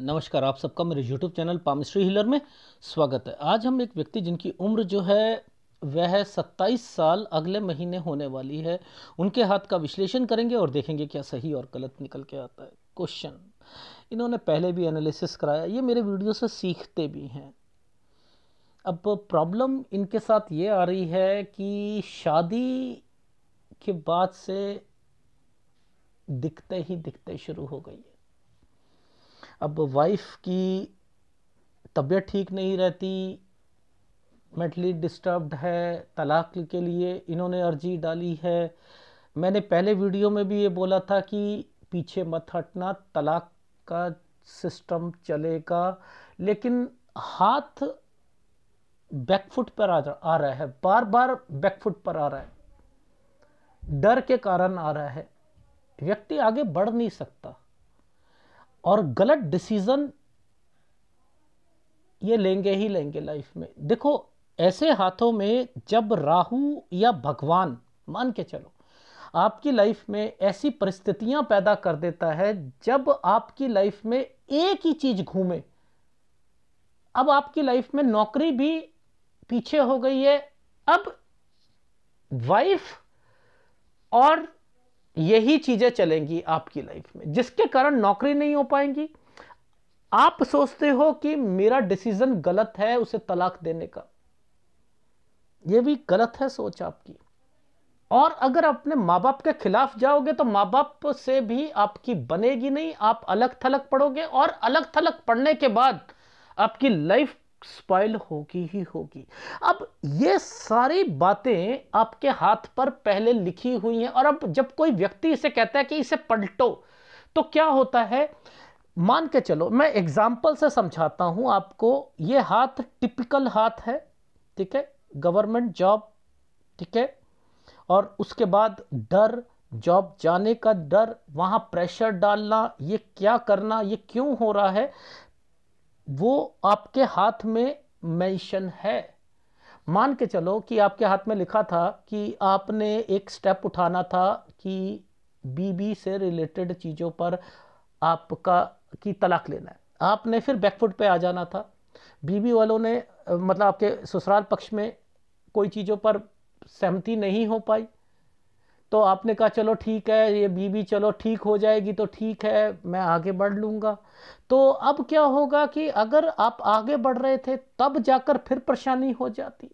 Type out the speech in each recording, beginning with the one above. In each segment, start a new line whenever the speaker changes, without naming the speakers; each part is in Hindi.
नमस्कार आप सबका मेरे यूट्यूब चैनल पामिस्ट्री हिलर में स्वागत है आज हम एक व्यक्ति जिनकी उम्र जो है वह है सत्ताईस साल अगले महीने होने वाली है उनके हाथ का विश्लेषण करेंगे और देखेंगे क्या सही और गलत निकल के आता है क्वेश्चन इन्होंने पहले भी एनालिसिस कराया ये मेरे वीडियो से सीखते भी हैं अब प्रॉब्लम इनके साथ ये आ रही है कि शादी के बाद से दिखते ही दिखते शुरू हो गई है अब वाइफ की तबीयत ठीक नहीं रहती मेंटली डिस्टर्ब्ड है तलाक के लिए इन्होंने अर्जी डाली है मैंने पहले वीडियो में भी ये बोला था कि पीछे मत हटना तलाक का सिस्टम चलेगा लेकिन हाथ बैकफुट पर आ, आ रहा है बार बार बैकफुट पर आ रहा है डर के कारण आ रहा है व्यक्ति आगे बढ़ नहीं सकता और गलत डिसीज़न ये लेंगे ही लेंगे लाइफ में देखो ऐसे हाथों में जब राहु या भगवान मान के चलो आपकी लाइफ में ऐसी परिस्थितियां पैदा कर देता है जब आपकी लाइफ में एक ही चीज घूमे अब आपकी लाइफ में नौकरी भी पीछे हो गई है अब वाइफ और यही चीज़ें चलेंगी आपकी लाइफ में जिसके कारण नौकरी नहीं हो पाएंगी आप सोचते हो कि मेरा डिसीजन गलत है उसे तलाक देने का यह भी गलत है सोच आपकी और अगर अपने माँ बाप के खिलाफ जाओगे तो माँ बाप से भी आपकी बनेगी नहीं आप अलग थलग पढ़ोगे और अलग थलग पढ़ने के बाद आपकी लाइफ स्पॉइल होगी ही होगी अब ये सारी बातें आपके हाथ पर पहले लिखी हुई हैं और अब जब कोई व्यक्ति इसे कहता है कि इसे पलटो तो क्या होता है मान के चलो मैं एग्जाम्पल से समझाता हूं आपको ये हाथ टिपिकल हाथ है ठीक है गवर्नमेंट जॉब ठीक है और उसके बाद डर जॉब जाने का डर वहां प्रेशर डालना ये क्या करना ये क्यों हो रहा है वो आपके हाथ में मेंशन है मान के चलो कि आपके हाथ में लिखा था कि आपने एक स्टेप उठाना था कि बीबी से रिलेटेड चीज़ों पर आपका की तलाक लेना है आपने फिर बैकफुट पे आ जाना था बीबी वालों ने मतलब आपके ससुराल पक्ष में कोई चीज़ों पर सहमति नहीं हो पाई तो आपने कहा चलो ठीक है ये बीवी चलो ठीक हो जाएगी तो ठीक है मैं आगे बढ़ लूँगा तो अब क्या होगा कि अगर आप आगे बढ़ रहे थे तब जाकर फिर परेशानी हो जाती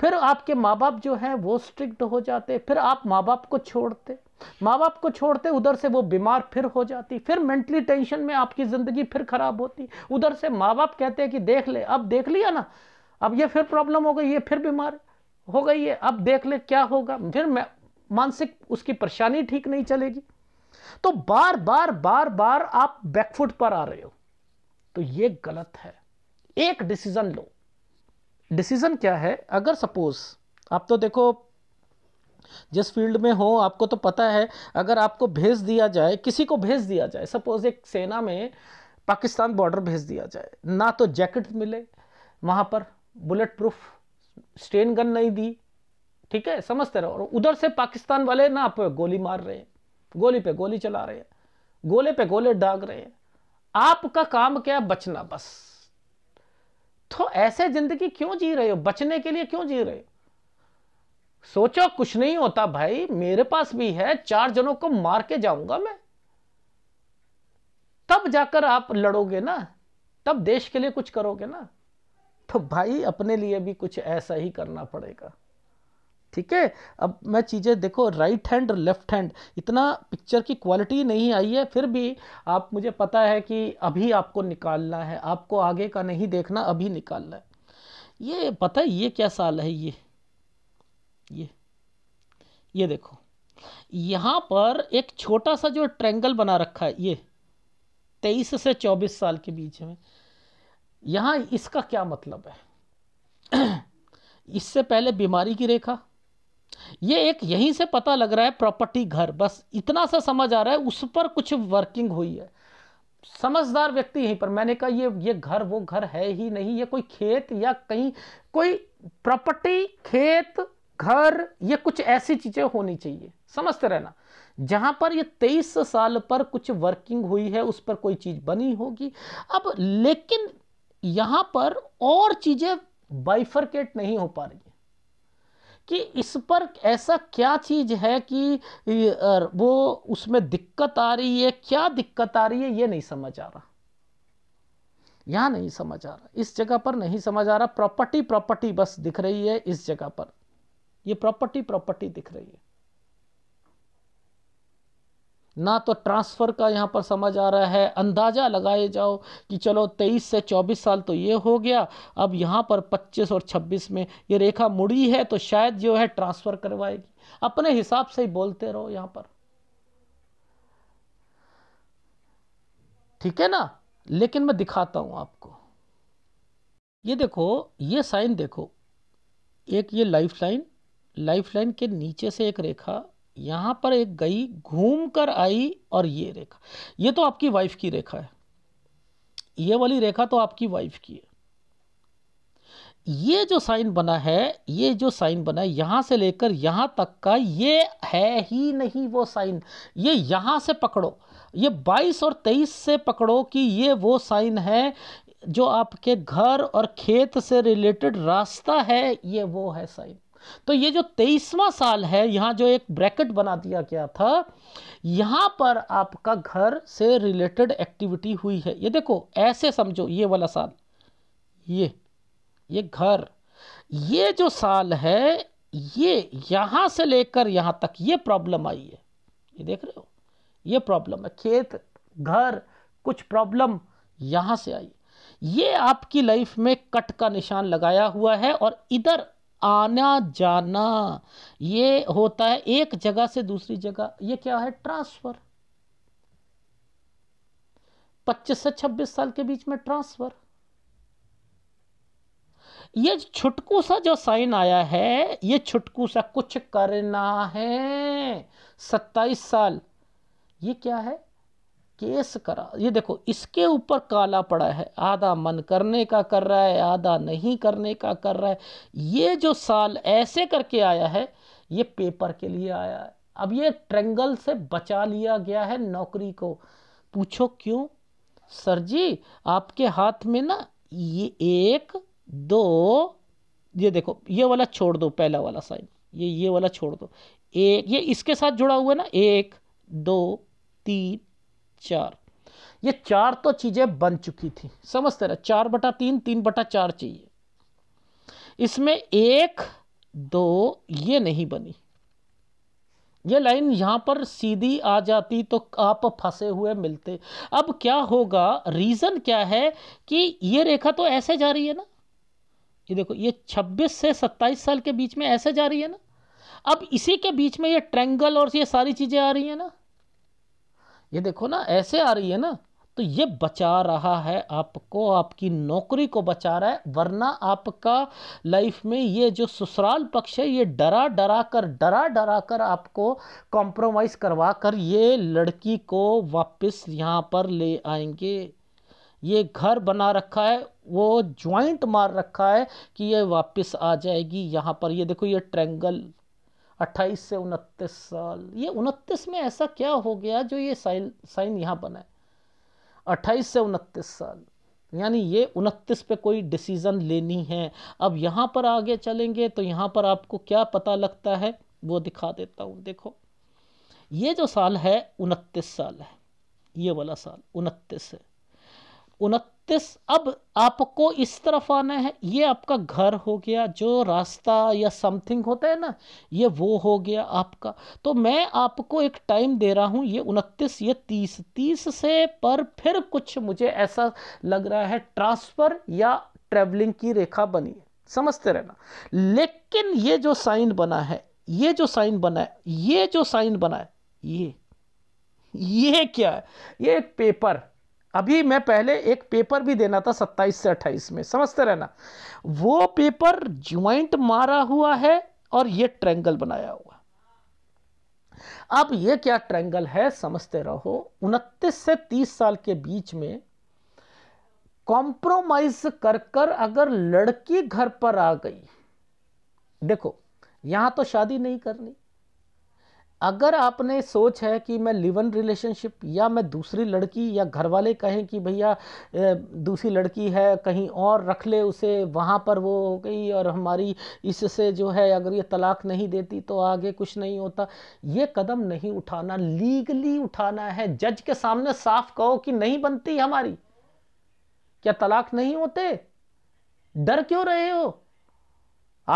फिर आपके माँ बाप जो हैं वो स्ट्रिक्ट हो जाते फिर आप माँ बाप को छोड़ते माँ बाप को छोड़ते उधर से वो बीमार फिर हो जाती फिर मेंटली टेंशन में आपकी ज़िंदगी फिर ख़राब होती उधर से माँ बाप कहते हैं कि देख ले अब देख लिया ना अब ये फिर प्रॉब्लम हो गई ये फिर बीमार हो गई है अब देख ले क्या होगा फिर मैं मानसिक उसकी परेशानी ठीक नहीं चलेगी तो बार बार बार बार आप बैकफुट पर आ रहे हो तो यह गलत है एक डिसीजन लो डिसीजन क्या है अगर सपोज आप तो देखो जिस फील्ड में हो आपको तो पता है अगर आपको भेज दिया जाए किसी को भेज दिया जाए सपोज एक सेना में पाकिस्तान बॉर्डर भेज दिया जाए ना तो जैकेट मिले वहां पर बुलेट प्रूफ स्टेन गन नहीं दी ठीक है समझते रहो और उधर से पाकिस्तान वाले ना आप गोली मार रहे हैं गोली पे गोली चला रहे हैं गोले पे गोले डाग रहे हैं आपका काम क्या बचना बस तो ऐसे जिंदगी क्यों जी रहे हो बचने के लिए क्यों जी रहे हो सोचो कुछ नहीं होता भाई मेरे पास भी है चार जनों को मार के जाऊंगा मैं तब जाकर आप लड़ोगे ना तब देश के लिए कुछ करोगे ना तो भाई अपने लिए भी कुछ ऐसा ही करना पड़ेगा ठीक है अब मैं चीज़ें देखो राइट हैंड और लेफ्ट हैंड इतना पिक्चर की क्वालिटी नहीं आई है फिर भी आप मुझे पता है कि अभी आपको निकालना है आपको आगे का नहीं देखना अभी निकालना है ये पता है ये क्या साल है ये ये ये देखो यहाँ पर एक छोटा सा जो ट्रेंगल बना रखा है ये तेईस से चौबीस साल के बीच में यहाँ इसका क्या मतलब है इससे पहले बीमारी की रेखा ये एक यहीं से पता लग रहा है प्रॉपर्टी घर बस इतना सा समझ आ रहा है उस पर कुछ वर्किंग हुई है समझदार व्यक्ति यहीं पर मैंने कहा ये ये घर वो घर है ही नहीं ये कोई खेत या कहीं कोई प्रॉपर्टी खेत घर ये कुछ ऐसी चीजें होनी चाहिए समझते रहना जहां पर ये तेईस साल पर कुछ वर्किंग हुई है उस पर कोई चीज बनी होगी अब लेकिन यहां पर और चीजें बाइफरकेट नहीं हो पा रही कि इस पर ऐसा क्या चीज़ है कि वो उसमें दिक्कत आ रही है क्या दिक्कत आ रही है ये नहीं समझ आ रहा यहाँ नहीं समझ आ रहा इस जगह पर नहीं समझ आ रहा प्रॉपर्टी प्रॉपर्टी बस दिख रही है इस जगह पर ये प्रॉपर्टी प्रॉपर्टी दिख रही है ना तो ट्रांसफ़र का यहाँ पर समझ आ रहा है अंदाज़ा लगाए जाओ कि चलो 23 से 24 साल तो ये हो गया अब यहाँ पर 25 और 26 में ये रेखा मुड़ी है तो शायद जो है ट्रांसफ़र करवाएगी अपने हिसाब से ही बोलते रहो यहाँ पर ठीक है ना लेकिन मैं दिखाता हूँ आपको ये देखो ये साइन देखो एक ये लाइफ लाइन लाइफ लाइन के नीचे से एक रेखा यहाँ पर एक गई घूम कर आई और ये रेखा ये तो आपकी वाइफ की रेखा है ये वाली रेखा तो आपकी वाइफ की है ये जो साइन बना है ये जो साइन बना है यहाँ से लेकर यहाँ तक का ये है ही नहीं वो साइन ये यहाँ से पकड़ो ये 22 और 23 से पकड़ो कि ये वो साइन है जो आपके घर और खेत से रिलेटेड रास्ता है ये वो है साइन तो ये जो तेईसवा साल है यहाँ जो एक ब्रैकेट बना दिया गया था यहाँ पर आपका घर से रिलेटेड एक्टिविटी हुई है ये देखो ऐसे समझो ये वाला साल ये ये घर ये जो साल है ये यहाँ से लेकर यहाँ तक ये प्रॉब्लम आई है ये देख रहे हो ये प्रॉब्लम है खेत घर कुछ प्रॉब्लम यहाँ से आई ये आपकी लाइफ में कट का निशान लगाया हुआ है और इधर आना जाना ये होता है एक जगह से दूसरी जगह ये क्या है ट्रांसफ़र पच्चीस से छब्बीस साल के बीच में ट्रांसफ़र ये छुटकू सा जो साइन आया है ये छुटकू सा कुछ करना है सत्ताईस साल ये क्या है केस करा ये देखो इसके ऊपर काला पड़ा है आधा मन करने का कर रहा है आधा नहीं करने का कर रहा है ये जो साल ऐसे करके आया है ये पेपर के लिए आया है अब ये ट्रेंगल से बचा लिया गया है नौकरी को पूछो क्यों सर जी आपके हाथ में ना ये एक दो ये देखो ये वाला छोड़ दो पहला वाला साइन ये ये वाला छोड़ दो एक ये इसके साथ जुड़ा हुआ है ना एक दो तीन चार ये चार तो चीज़ें बन चुकी थी समझते रहे चार बटा तीन तीन बटा चार चाहिए इसमें एक दो ये नहीं बनी ये लाइन यहां पर सीधी आ जाती तो आप फंसे हुए मिलते अब क्या होगा रीज़न क्या है कि ये रेखा तो ऐसे जा रही है ना ये देखो ये 26 से 27 साल के बीच में ऐसे जा रही है ना अब इसी के बीच में ये ट्रेंगल और ये सारी चीज़ें आ रही है ना ये देखो ना ऐसे आ रही है ना तो ये बचा रहा है आपको आपकी नौकरी को बचा रहा है वरना आपका लाइफ में ये जो ससुराल पक्ष है ये डरा डरा कर डरा डरा कर आपको कॉम्प्रोमाइज़ करवा कर ये लड़की को वापस यहाँ पर ले आएंगे ये घर बना रखा है वो ज्वाइंट मार रखा है कि ये वापस आ जाएगी यहाँ पर ये देखो ये ट्रेंगल अट्ठाईस से उनतीस साल ये उनतीस में ऐसा क्या हो गया जो ये साइन साइन यहाँ बना है अट्ठाईस से उनतीस साल यानी ये उनतीस पे कोई डिसीज़न लेनी है अब यहाँ पर आगे चलेंगे तो यहाँ पर आपको क्या पता लगता है वो दिखा देता हूँ देखो ये जो साल है उनतीस साल है ये वाला साल उनतीस है दिस अब आपको इस तरफ आना है ये आपका घर हो गया जो रास्ता या समथिंग होता है ना ये वो हो गया आपका तो मैं आपको एक टाइम दे रहा हूँ ये उनतीस ये तीस तीस से पर फिर कुछ मुझे ऐसा लग रहा है ट्रांसफ़र या ट्रेवलिंग की रेखा बनी है समझते रहना लेकिन ये जो साइन बना है ये जो साइन बना है ये जो साइन बना है ये ये क्या है ये एक पेपर अभी मैं पहले एक पेपर भी देना था 27 से 28 में समझते रहना वो पेपर ज्वाइंट मारा हुआ है और ये ट्रेंगल बनाया हुआ अब ये क्या ट्रेंगल है समझते रहो उनतीस से 30 साल के बीच में कॉम्प्रोमाइज कर कर अगर लड़की घर पर आ गई देखो यहां तो शादी नहीं करनी अगर आपने सोच है कि मैं लिव इन रिलेशनशिप या मैं दूसरी लड़की या घर वाले कहें कि भैया दूसरी लड़की है कहीं और रख ले उसे वहाँ पर वो हो गई और हमारी इससे जो है अगर ये तलाक नहीं देती तो आगे कुछ नहीं होता ये कदम नहीं उठाना लीगली उठाना है जज के सामने साफ कहो कि नहीं बनती हमारी क्या तलाक नहीं होते डर क्यों रहे हो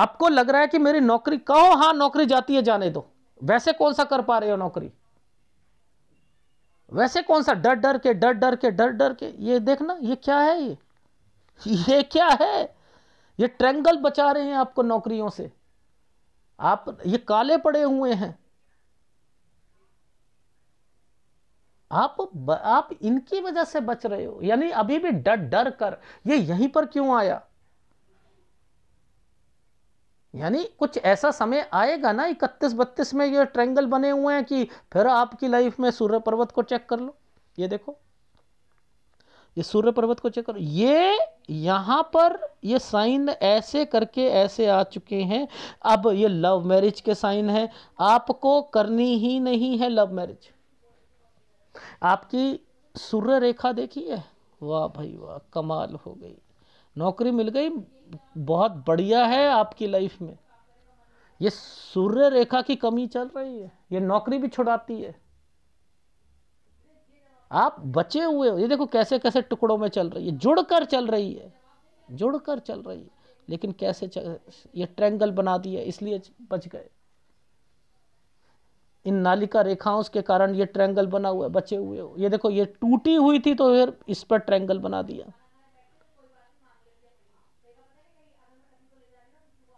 आपको लग रहा है कि मेरी नौकरी कहो हाँ नौकरी जाती है जाने दो वैसे कौन सा कर पा रहे हो नौकरी वैसे कौन सा डर डर के डर डर के डर डर के ये देखना ये क्या है ये ये क्या है ये ट्रेंगल बचा रहे हैं आपको नौकरियों से आप ये काले पड़े हुए हैं आप आप इनकी वजह से बच रहे हो यानी अभी भी डर डर कर ये यहीं पर क्यों आया यानी कुछ ऐसा समय आएगा ना इकतीस बत्तीस में ये ट्रेंगल बने हुए हैं कि फिर आपकी लाइफ में सूर्य पर्वत को चेक कर लो ये देखो ये सूर्य पर्वत को चेक करो ये यहां पर ये साइन ऐसे करके ऐसे आ चुके हैं अब ये लव मैरिज के साइन है आपको करनी ही नहीं है लव मैरिज आपकी सूर्य रेखा देखी है वाह भाई वाह कमाल हो गई नौकरी मिल गई बहुत बढ़िया है आपकी लाइफ में ये सूर्य रेखा की कमी चल रही है ये नौकरी भी छुड़ाती है आप बचे हुए हो ये देखो कैसे कैसे टुकड़ों में चल रही है जुड़कर चल रही है जुड़कर चल रही है लेकिन कैसे चल, ये ट्रैंगल बना दिया इसलिए बच गए इन नालिका रेखाओं के कारण ये ट्रैंगल बना हुआ है बचे हुए हो ये देखो ये टूटी हुई थी तो फिर इस पर ट्रैंगल बना दिया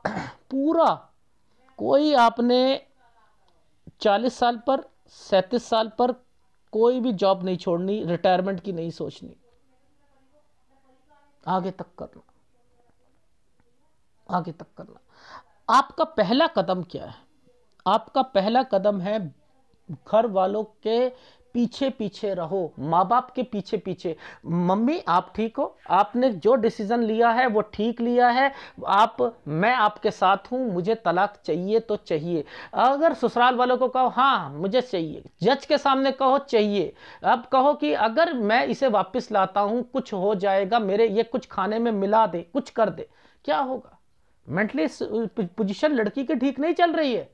पूरा कोई आपने चालीस साल पर सैंतीस साल पर कोई भी जॉब नहीं छोड़नी रिटायरमेंट की नहीं सोचनी आगे तक करना आगे तक करना आपका पहला कदम क्या है आपका पहला कदम है घर वालों के पीछे पीछे रहो माँ बाप के पीछे पीछे मम्मी आप ठीक हो आपने जो डिसीज़न लिया है वो ठीक लिया है आप मैं आपके साथ हूँ मुझे तलाक चाहिए तो चाहिए अगर ससुराल वालों को कहो हाँ मुझे चाहिए जज के सामने कहो चाहिए अब कहो कि अगर मैं इसे वापस लाता हूँ कुछ हो जाएगा मेरे ये कुछ खाने में मिला दे कुछ कर दे क्या होगा मेंटली पोजिशन लड़की की ठीक नहीं चल रही है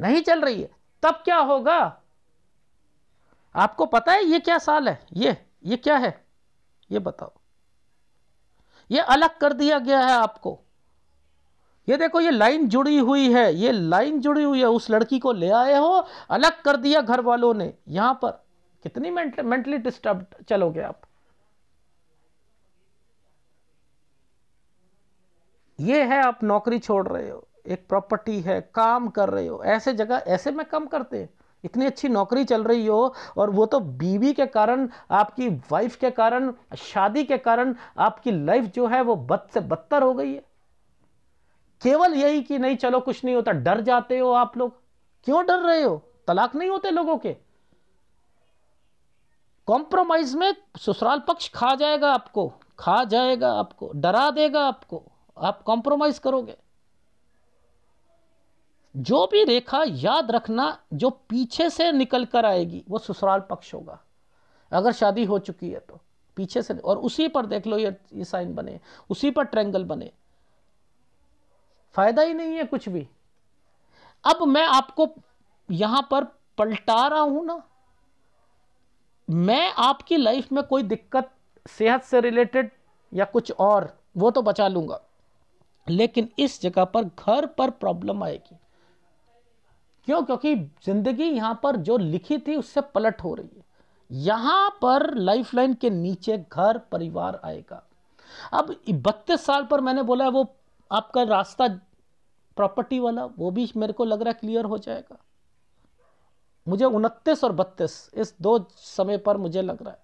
नहीं चल रही है तब क्या होगा आपको पता है ये क्या साल है ये ये क्या है ये बताओ ये अलग कर दिया गया है आपको ये देखो ये लाइन जुड़ी हुई है ये लाइन जुड़ी हुई है उस लड़की को ले आए हो अलग कर दिया घर वालों ने यहां पर कितनी मेंटली डिस्टर्ब चलोगे आप ये है आप नौकरी छोड़ रहे हो एक प्रॉपर्टी है काम कर रहे हो ऐसे जगह ऐसे में कम करते हैं इतनी अच्छी नौकरी चल रही हो और वो तो बीवी के कारण आपकी वाइफ के कारण शादी के कारण आपकी लाइफ जो है वो बद से बदतर हो गई है केवल यही कि नहीं चलो कुछ नहीं होता डर जाते हो आप लोग क्यों डर रहे हो तलाक नहीं होते लोगों के कॉम्प्रोमाइज में ससुराल पक्ष खा जाएगा आपको खा जाएगा आपको डरा देगा आपको आप कॉम्प्रोमाइज करोगे जो भी रेखा याद रखना जो पीछे से निकल कर आएगी वो ससुराल पक्ष होगा अगर शादी हो चुकी है तो पीछे से और उसी पर देख लो ये ये साइन बने उसी पर ट्रैंगल बने फायदा ही नहीं है कुछ भी अब मैं आपको यहां पर पलटा रहा हूं ना मैं आपकी लाइफ में कोई दिक्कत सेहत से रिलेटेड या कुछ और वो तो बचा लूंगा लेकिन इस जगह पर घर पर प्रॉब्लम आएगी क्यों क्योंकि जिंदगी यहां पर जो लिखी थी उससे पलट हो रही है यहां पर लाइफलाइन के नीचे घर परिवार आएगा अब बत्तीस साल पर मैंने बोला वो आपका रास्ता प्रॉपर्टी वाला वो भी मेरे को लग रहा है क्लियर हो जाएगा मुझे उनतीस और बत्तीस इस दो समय पर मुझे लग रहा है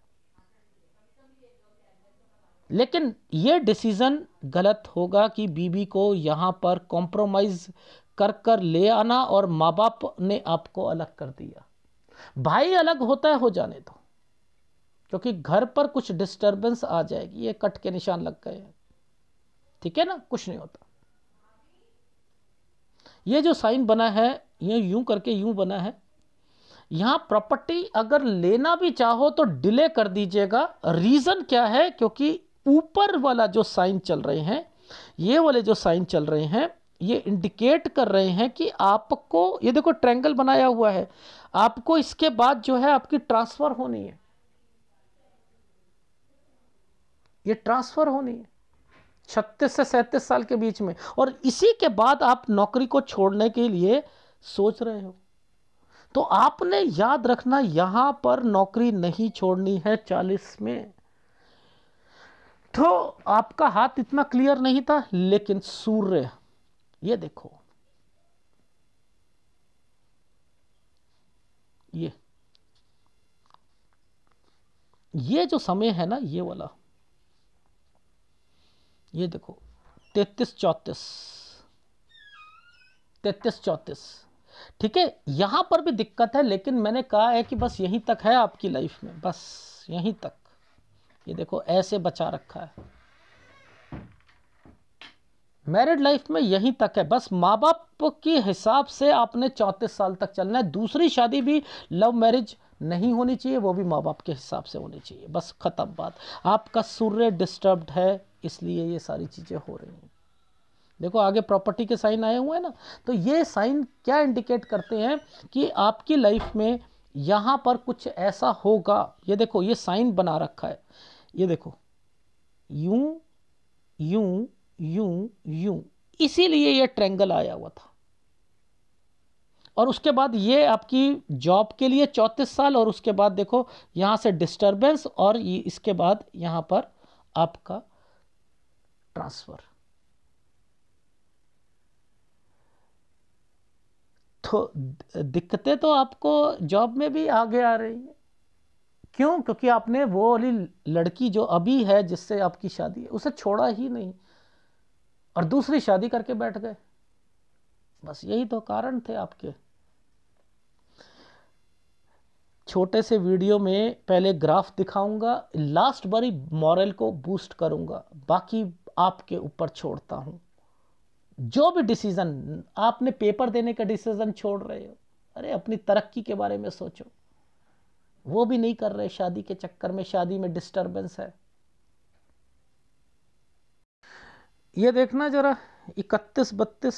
लेकिन ये डिसीज़न गलत होगा कि बीबी को यहां पर कॉम्प्रोमाइज़ कर कर ले आना और माँ बाप ने आपको अलग कर दिया भाई अलग होता है हो जाने दो क्योंकि घर पर कुछ डिस्टरबेंस आ जाएगी ये कट के निशान लग गए हैं ठीक है ना कुछ नहीं होता ये जो साइन बना है ये यूं करके यूं बना है यहां प्रॉपर्टी अगर लेना भी चाहो तो डिले कर दीजिएगा रीज़न क्या है क्योंकि ऊपर वाला जो साइन चल रहे हैं ये वाले जो साइन चल रहे हैं ये इंडिकेट कर रहे हैं कि आपको ये देखो ट्रैंगल बनाया हुआ है आपको इसके बाद जो है आपकी ट्रांसफ़र होनी है ये ट्रांसफ़र होनी है छत्तीस से सैंतीस साल के बीच में और इसी के बाद आप नौकरी को छोड़ने के लिए सोच रहे हो तो आपने याद रखना यहां पर नौकरी नहीं छोड़नी है चालीस में तो आपका हाथ इतना क्लियर नहीं था लेकिन सूर्य ये देखो ये ये जो समय है ना ये वाला ये देखो तैतीस चौतीस तैतीस चौतीस ठीक है यहां पर भी दिक्कत है लेकिन मैंने कहा है कि बस यहीं तक है आपकी लाइफ में बस यहीं तक ये देखो ऐसे बचा रखा है मैरिड लाइफ में यहीं तक है बस माँ बाप के हिसाब से आपने चौंतीस साल तक चलना है दूसरी शादी भी लव मैरिज नहीं होनी चाहिए वो भी माँ बाप के हिसाब से होनी चाहिए बस ख़त्म बात आपका सूर्य डिस्टर्ब्ड है इसलिए ये सारी चीज़ें हो रही हैं देखो आगे प्रॉपर्टी के साइन आए हुए हैं ना तो ये साइन क्या इंडिकेट करते हैं कि आपकी लाइफ में यहाँ पर कुछ ऐसा होगा ये देखो ये साइन बना रखा है ये देखो यूं यूं यूं यू इसीलिए ये ट्रेंगल आया हुआ था और उसके बाद ये आपकी जॉब के लिए चौंतीस साल और उसके बाद देखो यहां से डिस्टरबेंस और इसके बाद यहां पर आपका ट्रांसफ़र तो दिक्कतें तो आपको जॉब में भी आगे आ रही है क्यों क्योंकि आपने वो वाली लड़की जो अभी है जिससे आपकी शादी है उसे छोड़ा ही नहीं और दूसरी शादी करके बैठ गए बस यही तो कारण थे आपके छोटे से वीडियो में पहले ग्राफ दिखाऊंगा लास्ट बारी मॉरल को बूस्ट करूंगा बाकी आपके ऊपर छोड़ता हूं जो भी डिसीजन आपने पेपर देने का डिसीजन छोड़ रहे हो अरे अपनी तरक्की के बारे में सोचो वो भी नहीं कर रहे शादी के चक्कर में शादी में डिस्टरबेंस है ये देखना जरा इकतीस बत्तीस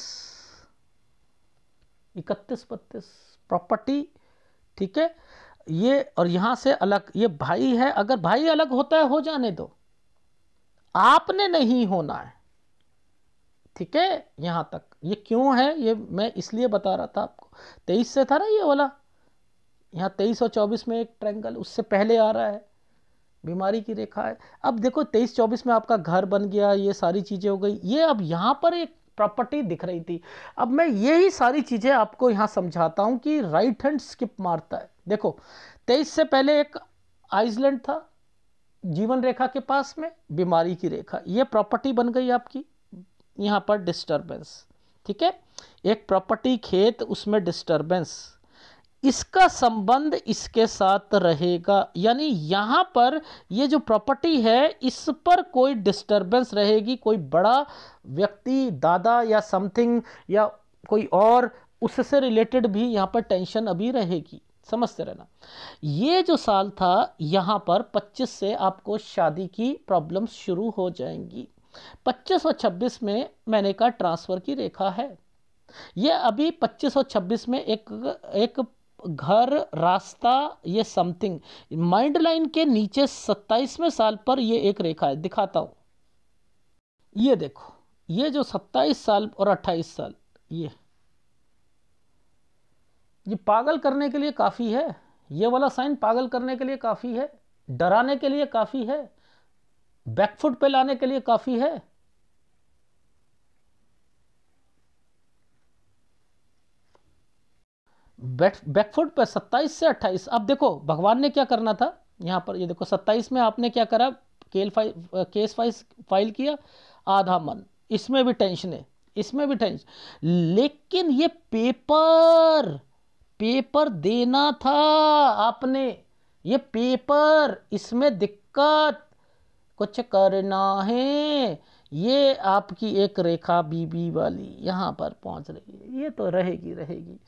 इकतीस बत्तीस प्रॉपर्टी ठीक है ये और यहां से अलग ये भाई है अगर भाई अलग होता है हो जाने दो आपने नहीं होना है ठीक है यहां तक ये क्यों है ये मैं इसलिए बता रहा था आपको तेईस से था ना ये वाला यहां तेईस और चौबीस में एक ट्रैंगल उससे पहले आ रहा है बीमारी की रेखा है अब देखो तेईस चौबीस में आपका घर बन गया ये सारी चीज़ें हो गई ये अब यहाँ पर एक प्रॉपर्टी दिख रही थी अब मैं यही सारी चीज़ें आपको यहाँ समझाता हूँ कि राइट हैंड स्किप मारता है देखो तेईस से पहले एक आइसलैंड था जीवन रेखा के पास में बीमारी की रेखा ये प्रॉपर्टी बन गई आपकी यहाँ पर डिस्टर्बेंस ठीक है एक प्रॉपर्टी खेत उसमें डिस्टर्बेंस इसका संबंध इसके साथ रहेगा यानी यहाँ पर ये जो प्रॉपर्टी है इस पर कोई डिस्टरबेंस रहेगी कोई बड़ा व्यक्ति दादा या समथिंग या कोई और उससे रिलेटेड भी यहाँ पर टेंशन अभी रहेगी समझते रहना ये जो साल था यहाँ पर 25 से आपको शादी की प्रॉब्लम्स शुरू हो जाएंगी 25 और 26 में मैंने कहा ट्रांसफ़र की रेखा है यह अभी 25 और 26 में एक एक घर रास्ता ये समथिंग माइंड लाइन के नीचे सत्ताईसवें साल पर ये एक रेखा है दिखाता हूँ ये देखो ये जो सत्ताईस साल और अट्ठाईस साल ये ये पागल करने के लिए काफ़ी है ये वाला साइन पागल करने के लिए काफ़ी है डराने के लिए काफ़ी है बैकफुट पे लाने के लिए काफ़ी है बैकफुट पर 27 से 28 अब देखो भगवान ने क्या करना था यहाँ पर ये देखो 27 में आपने क्या करा केल फाइल केस फाइल फाइल किया आधा मन इसमें भी टेंशन है इसमें भी टेंशन लेकिन ये पेपर पेपर देना था आपने ये पेपर इसमें दिक्कत कुछ करना है ये आपकी एक रेखा बीबी वाली यहाँ पर पहुँच रही है ये तो रहेगी रहेगी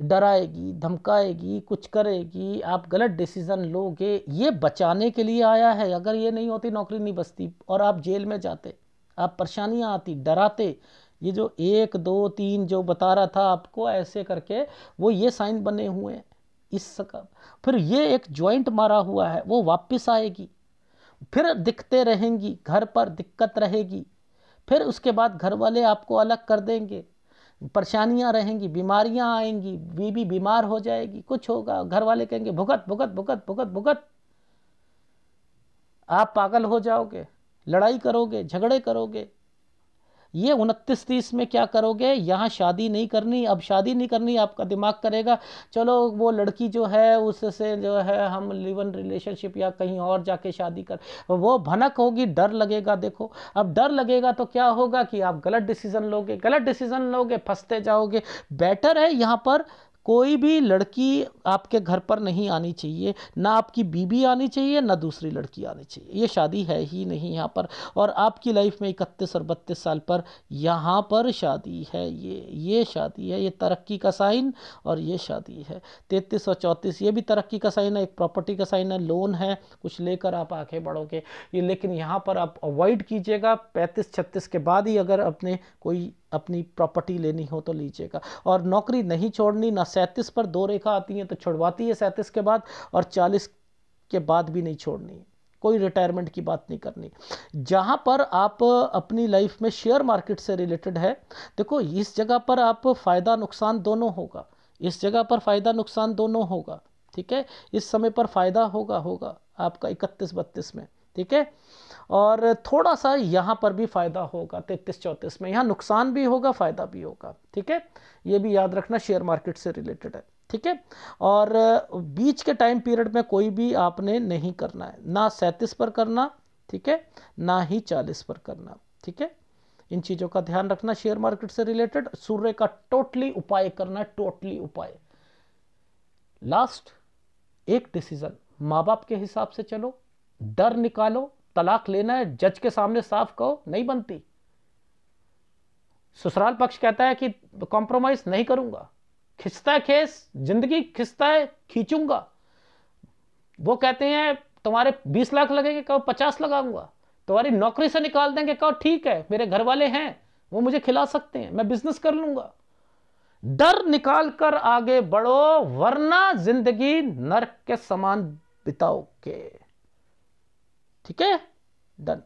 डराएगी धमकाएगी कुछ करेगी आप गलत डिसीज़न लोगे ये बचाने के लिए आया है अगर ये नहीं होती नौकरी नहीं बचती और आप जेल में जाते आप परेशानियाँ आती डराते ये जो एक दो तीन जो बता रहा था आपको ऐसे करके वो ये साइन बने हुए हैं इस का फिर ये एक जॉइंट मारा हुआ है वो वापस आएगी फिर दिखते रहेंगी घर पर दिक्कत रहेगी फिर उसके बाद घर वाले आपको अलग कर देंगे परेशानियाँ रहेंगी बीमारियाँ आएंगी बीबी बीमार हो जाएगी कुछ होगा घर वाले कहेंगे भुगत भुगत भुगत भुगत भुगत आप पागल हो जाओगे लड़ाई करोगे झगड़े करोगे ये उनतीस तीस में क्या करोगे यहाँ शादी नहीं करनी अब शादी नहीं करनी आपका दिमाग करेगा चलो वो लड़की जो है उससे जो है हम लिव इन रिलेशनशिप या कहीं और जाके शादी कर वो भनक होगी डर लगेगा देखो अब डर लगेगा तो क्या होगा कि आप गलत डिसीज़न लोगे गलत डिसीज़न लोगे फंसते जाओगे बेटर है यहाँ पर कोई भी लड़की आपके घर पर नहीं आनी चाहिए ना आपकी बीबी आनी चाहिए ना दूसरी लड़की आनी चाहिए ये शादी है ही नहीं यहाँ पर और आपकी लाइफ में इकतीस और बत्तीस साल पर यहाँ पर शादी है ये ये शादी है ये तरक्की का साइन और ये शादी है तैतीस और चौंतीस ये भी तरक्की का साइन है एक प्रॉपर्टी का साइन है लोन है कुछ लेकर आप आगे बढ़ोगे ये लेकिन यहाँ पर आप अवॉइड कीजिएगा पैंतीस छत्तीस के बाद ही अगर अपने कोई अपनी प्रॉपर्टी लेनी हो तो लीजिएगा और नौकरी नहीं छोड़नी ना सैंतीस पर दो रेखा आती है तो छुड़वाती है सैंतीस के बाद और चालीस के बाद भी नहीं छोड़नी कोई रिटायरमेंट की बात नहीं करनी जहाँ पर आप अपनी लाइफ में शेयर मार्केट से रिलेटेड है देखो इस जगह पर आप फ़ायदा नुकसान दोनों होगा इस जगह पर फ़ायदा नुकसान दोनों होगा ठीक है इस समय पर फ़ायदा होगा होगा आपका इकतीस बत्तीस में ठीक है और थोड़ा सा यहाँ पर भी फ़ायदा होगा तैतीस चौंतीस में यहाँ नुकसान भी होगा फ़ायदा भी होगा ठीक है ये भी याद रखना शेयर मार्केट से रिलेटेड है ठीक है और बीच के टाइम पीरियड में कोई भी आपने नहीं करना है ना सैंतीस पर करना ठीक है ना ही चालीस पर करना ठीक है इन चीज़ों का ध्यान रखना शेयर मार्केट से रिलेटेड सूर्य का टोटली उपाय करना है टोटली उपाय लास्ट एक डिसीजन माँ बाप के हिसाब से चलो डर निकालो तलाक लेना है जज के सामने साफ कहो नहीं बनती ससुराल पक्ष कहता है कि कॉम्प्रोमाइज नहीं करूंगा खिंचता है खेस जिंदगी खिंचता है खींचूंगा वो कहते हैं तुम्हारे 20 लाख लगेंगे कहो 50 लगाऊंगा तुम्हारी नौकरी से निकाल देंगे कहो ठीक है मेरे घर वाले हैं वो मुझे खिला सकते हैं मैं बिजनेस कर लूंगा डर निकाल कर आगे बढ़ो वरना जिंदगी नर्क के समान बिताओगे ठीक है डन